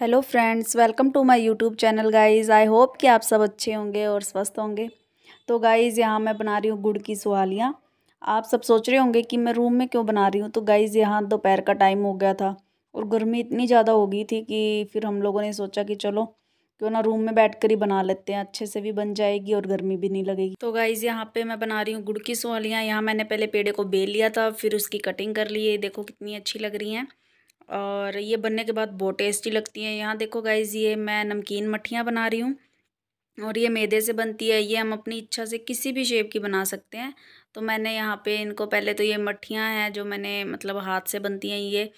Hello friends welcome to my YouTube channel guys I hope कि आप सब अच्छे होंगे और स्वस्थ होंगे तो गाइस यहाँ मैं बना रही हूँ गुड़ की सवालियाँ आप सब सोच रहे होंगे कि मैं रूम में क्यों बना रही हूँ तो गाइस यहाँ दोपहर का टाइम हो गया था और गर्मी इतनी ज़्यादा हो गई थी कि फिर हम लोगों ने सोचा कि चलो क्यों ना रूम में बैठ कर ही बना लेते हैं अच्छे से भी बन जाएगी और गर्मी भी नहीं लगेगी तो गाइज़ यहाँ पे मैं बना रही हूँ गुड़ की सवालियाँ यहाँ मैंने पहले पेड़े को बेल लिया था फिर उसकी कटिंग कर ली देखो कितनी अच्छी लग रही हैं और ये बनने के बाद बहुत टेस्टी लगती हैं यहाँ देखो गाइज़ ये मैं नमकीन मट्ठियाँ बना रही हूँ और ये मैदे से बनती है ये हम अपनी इच्छा से किसी भी शेप की बना सकते हैं तो मैंने यहाँ पे इनको पहले तो ये मट्ठियाँ हैं जो मैंने मतलब हाथ से बनती हैं ये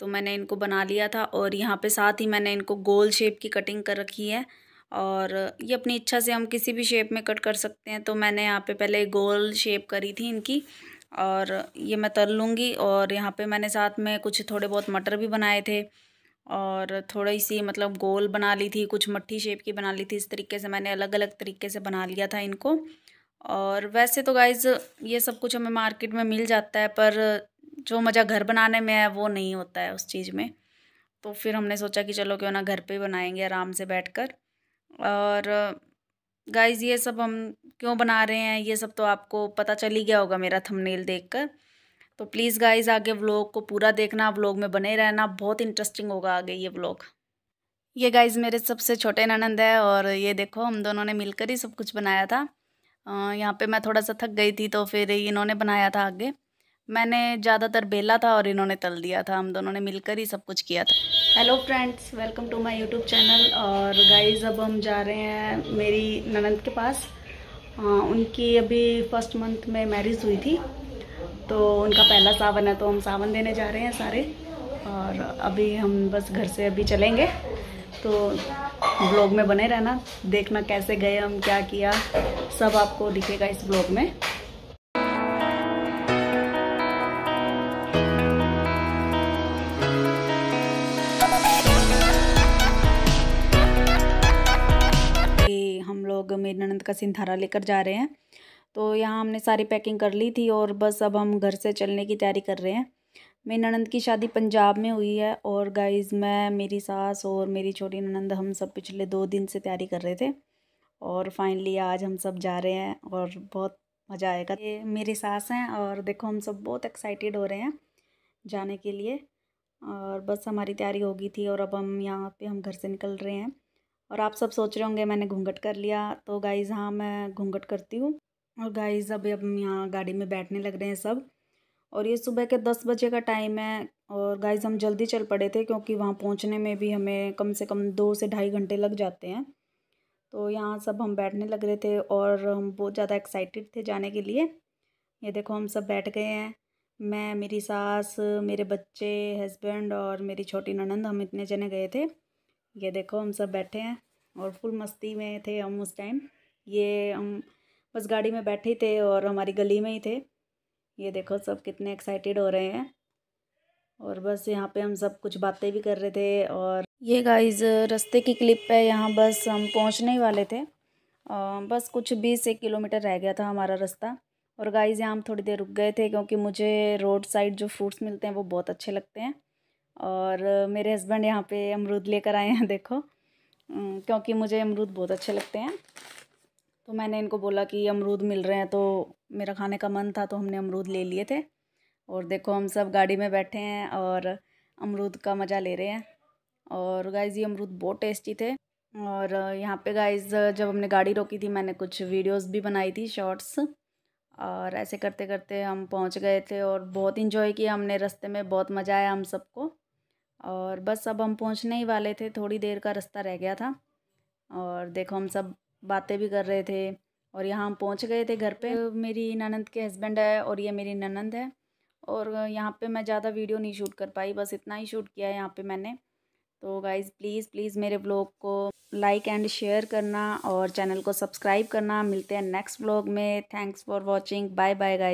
तो मैंने इनको बना लिया था और यहाँ पे साथ ही मैंने इनको गोल शेप की कटिंग कर रखी है और ये अपनी इच्छा से हम किसी भी शेप में कट कर सकते हैं तो मैंने यहाँ पे पहले गोल शेप करी थी इनकी और ये मैं तल लूँगी और यहाँ पे मैंने साथ में कुछ थोड़े बहुत मटर भी बनाए थे और थोड़ी सी मतलब गोल बना ली थी कुछ मट्ठी शेप की बना ली थी इस तरीके से मैंने अलग अलग तरीके से बना लिया था इनको और वैसे तो गाइज़ ये सब कुछ हमें मार्केट में मिल जाता है पर जो मज़ा घर बनाने में है वो नहीं होता है उस चीज़ में तो फिर हमने सोचा कि चलो क्यों ना घर पे बनाएंगे आराम से बैठकर और गाइज ये सब हम क्यों बना रहे हैं ये सब तो आपको पता चल ही गया होगा मेरा थंबनेल देखकर तो प्लीज़ गाइज आगे व्लॉग को पूरा देखना व्लॉग में बने रहना बहुत इंटरेस्टिंग होगा आगे ये व्लॉग ये गाइज मेरे सबसे छोटे ननंद है और ये देखो हम दोनों ने मिलकर ही सब कुछ बनाया था यहाँ पे मैं थोड़ा सा थक गई थी तो फिर इन्होंने बनाया था आगे मैंने ज़्यादातर बेला था और इन्होंने तल दिया था हम दोनों ने मिलकर ही सब कुछ किया था hello friends welcome to my YouTube channel और गाइस अब हम जा रहे हैं मेरी ननंद के पास आ, उनकी अभी फर्स्ट मंथ में मैरिज हुई थी तो उनका पहला सावन है तो हम सावन देने जा रहे हैं सारे और अभी हम बस घर से अभी चलेंगे तो ब्लॉग में बने रहना देखना कैसे गए हम क्या किया सब आपको दिखेगा इस ब्लॉग में हम लोग मेरी ननंद का सिंधारा लेकर जा रहे हैं तो यहाँ हमने सारी पैकिंग कर ली थी और बस अब हम घर से चलने की तैयारी कर रहे हैं मेरी ननंद की शादी पंजाब में हुई है और गाइज मैं मेरी सास और मेरी छोटी ननंद हम सब पिछले दो दिन से तैयारी कर रहे थे और फाइनली आज हम सब जा रहे हैं और बहुत मज़ा आएगा ये मेरी सास हैं और देखो हम सब बहुत एक्साइटेड हो रहे हैं जाने के लिए और बस हमारी तैयारी होगी थी और अब हम यहाँ पे हम घर से निकल रहे हैं और आप सब सोच रहे होंगे मैंने घूंघट कर लिया तो गाइज़ हाँ मैं घूंघट करती हूँ और गाइज़ अभी अब यहाँ गाड़ी में बैठने लग रहे हैं सब और ये सुबह के दस बजे का टाइम है और गाइज़ हम जल्दी चल पड़े थे क्योंकि वहाँ पहुँचने में भी हमें कम से कम दो से ढाई घंटे लग जाते हैं तो यहाँ सब हम बैठने लग रहे थे और हम बहुत ज़्यादा एक्साइटेड थे जाने के लिए ये देखो हम सब बैठ गए हैं मैं मेरी सास मेरे बच्चे हस्बैंड और मेरी छोटी ननंद हम इतने जने गए थे ये देखो हम सब बैठे हैं और फुल मस्ती में थे हम उस टाइम ये हम बस गाड़ी में बैठे थे और हमारी गली में ही थे ये देखो सब कितने एक्साइटेड हो रहे हैं और बस यहाँ पे हम सब कुछ बातें भी कर रहे थे और ये गाइस रास्ते की क्लिप है यहाँ बस हम पहुँचने ही वाले थे आ, बस कुछ बीस एक किलोमीटर रह गया था हमारा रास्ता और गाइस यहाँ हम थोड़ी देर रुक गए थे क्योंकि मुझे रोड साइड जो फ्रूट्स मिलते हैं वो बहुत अच्छे लगते हैं और मेरे हस्बैंड यहाँ पे अमरूद लेकर आए हैं देखो क्योंकि मुझे अमरूद बहुत अच्छे लगते हैं तो मैंने इनको बोला कि अमरूद मिल रहे हैं तो मेरा खाने का मन था तो हमने अमरूद ले लिए थे और देखो हम सब गाड़ी में बैठे हैं और अमरूद का मज़ा ले रहे हैं और गाइज़ ये अमरूद बहुत टेस्टी थे और यहाँ पे गाइज़ जब हमने गाड़ी रोकी थी मैंने कुछ वीडियोस भी बनाई थी शॉर्ट्स और ऐसे करते करते हम पहुँच गए थे और बहुत इन्जॉय किया हमने रास्ते में बहुत मज़ा आया हम सबको और बस अब हम पहुंचने ही वाले थे थोड़ी देर का रास्ता रह गया था और देखो हम सब बातें भी कर रहे थे और यहाँ हम पहुँच गए थे घर पे हम्म। मेरी ननंद के हस्बैंड है और ये मेरी ननंद है और यहाँ पे मैं ज़्यादा वीडियो नहीं शूट कर पाई बस इतना ही शूट किया है यहाँ पे मैंने तो गाइज़ प्लीज़ प्लीज़ मेरे ब्लॉग को लाइक एंड शेयर करना और चैनल को सब्सक्राइब करना मिलते हैं नेक्स्ट ब्लॉग में thanks for watching bye bye guys